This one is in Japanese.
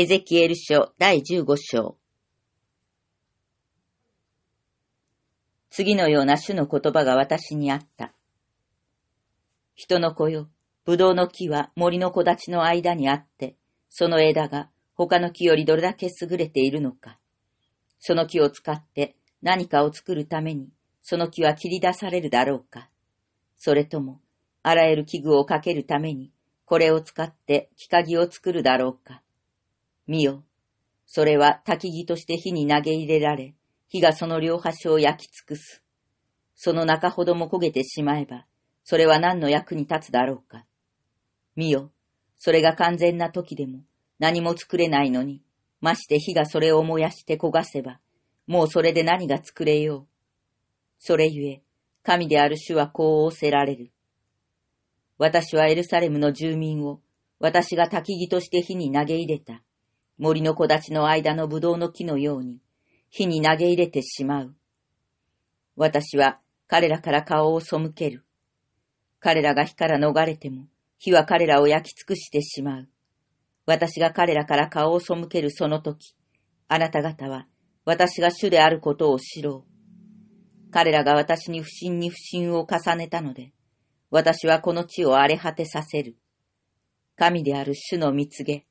エゼキエル書第15章。次のような種の言葉が私にあった。人の子よ、ぶどうの木は森の木立ちの間にあって、その枝が他の木よりどれだけ優れているのか。その木を使って何かを作るために、その木は切り出されるだろうか。それとも、あらゆる器具をかけるために、これを使って木鍵を作るだろうか。見よ。それは焚き木として火に投げ入れられ、火がその両端を焼き尽くす。その中ほども焦げてしまえば、それは何の役に立つだろうか。見よ。それが完全な時でも、何も作れないのに、まして火がそれを燃やして焦がせば、もうそれで何が作れよう。それゆえ、神である主はこう仰せられる。私はエルサレムの住民を、私が焚き木として火に投げ入れた。森の木立の間の葡萄の木のように、火に投げ入れてしまう。私は彼らから顔を背ける。彼らが火から逃れても、火は彼らを焼き尽くしてしまう。私が彼らから顔を背けるその時、あなた方は私が主であることを知ろう。彼らが私に不信に不信を重ねたので、私はこの地を荒れ果てさせる。神である主の見告げ、